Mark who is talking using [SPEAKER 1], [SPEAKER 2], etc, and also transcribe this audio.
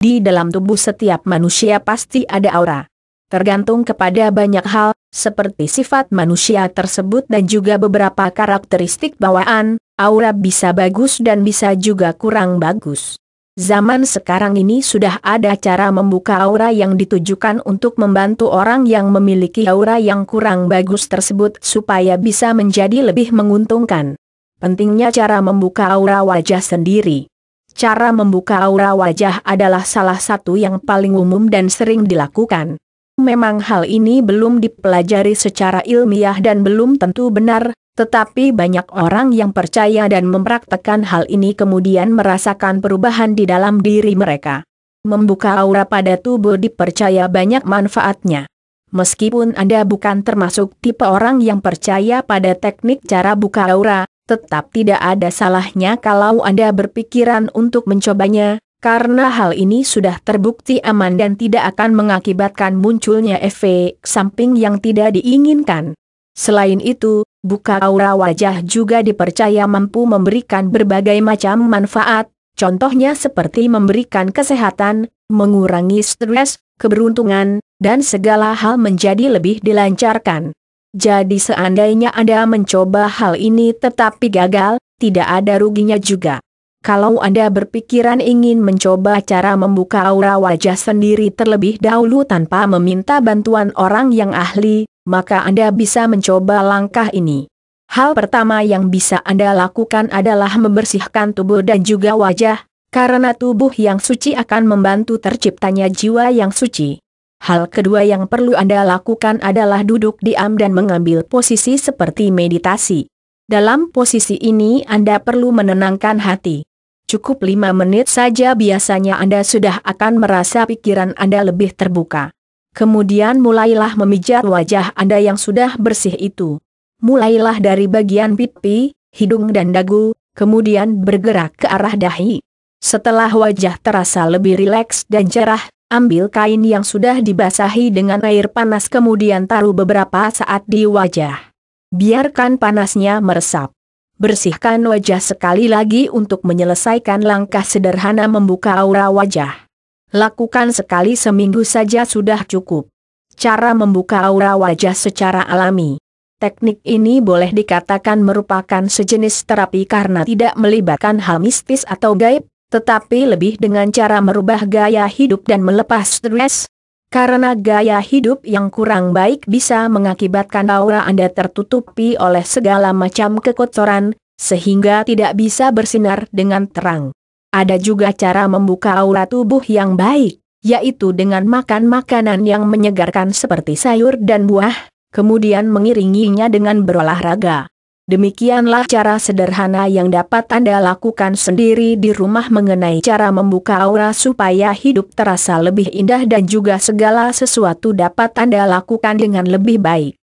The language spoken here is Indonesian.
[SPEAKER 1] Di dalam tubuh setiap manusia pasti ada aura. Tergantung kepada banyak hal, seperti sifat manusia tersebut dan juga beberapa karakteristik bawaan, aura bisa bagus dan bisa juga kurang bagus. Zaman sekarang ini sudah ada cara membuka aura yang ditujukan untuk membantu orang yang memiliki aura yang kurang bagus tersebut supaya bisa menjadi lebih menguntungkan. Pentingnya cara membuka aura wajah sendiri. Cara membuka aura wajah adalah salah satu yang paling umum dan sering dilakukan. Memang hal ini belum dipelajari secara ilmiah dan belum tentu benar, tetapi banyak orang yang percaya dan mempraktekkan hal ini kemudian merasakan perubahan di dalam diri mereka. Membuka aura pada tubuh dipercaya banyak manfaatnya. Meskipun Anda bukan termasuk tipe orang yang percaya pada teknik cara buka aura, Tetap tidak ada salahnya kalau Anda berpikiran untuk mencobanya, karena hal ini sudah terbukti aman dan tidak akan mengakibatkan munculnya efek samping yang tidak diinginkan. Selain itu, buka aura wajah juga dipercaya mampu memberikan berbagai macam manfaat, contohnya seperti memberikan kesehatan, mengurangi stres, keberuntungan, dan segala hal menjadi lebih dilancarkan. Jadi seandainya Anda mencoba hal ini tetapi gagal, tidak ada ruginya juga. Kalau Anda berpikiran ingin mencoba cara membuka aura wajah sendiri terlebih dahulu tanpa meminta bantuan orang yang ahli, maka Anda bisa mencoba langkah ini. Hal pertama yang bisa Anda lakukan adalah membersihkan tubuh dan juga wajah, karena tubuh yang suci akan membantu terciptanya jiwa yang suci. Hal kedua yang perlu Anda lakukan adalah duduk diam dan mengambil posisi seperti meditasi. Dalam posisi ini Anda perlu menenangkan hati. Cukup lima menit saja biasanya Anda sudah akan merasa pikiran Anda lebih terbuka. Kemudian mulailah memijat wajah Anda yang sudah bersih itu. Mulailah dari bagian pipi, hidung dan dagu, kemudian bergerak ke arah dahi. Setelah wajah terasa lebih rileks dan cerah, Ambil kain yang sudah dibasahi dengan air panas kemudian taruh beberapa saat di wajah. Biarkan panasnya meresap. Bersihkan wajah sekali lagi untuk menyelesaikan langkah sederhana membuka aura wajah. Lakukan sekali seminggu saja sudah cukup. Cara membuka aura wajah secara alami. Teknik ini boleh dikatakan merupakan sejenis terapi karena tidak melibatkan hal mistis atau gaib, tetapi lebih dengan cara merubah gaya hidup dan melepas stres. Karena gaya hidup yang kurang baik bisa mengakibatkan aura Anda tertutupi oleh segala macam kekotoran, sehingga tidak bisa bersinar dengan terang. Ada juga cara membuka aura tubuh yang baik, yaitu dengan makan makanan yang menyegarkan seperti sayur dan buah, kemudian mengiringinya dengan berolahraga. Demikianlah cara sederhana yang dapat Anda lakukan sendiri di rumah mengenai cara membuka aura supaya hidup terasa lebih indah dan juga segala sesuatu dapat Anda lakukan dengan lebih baik.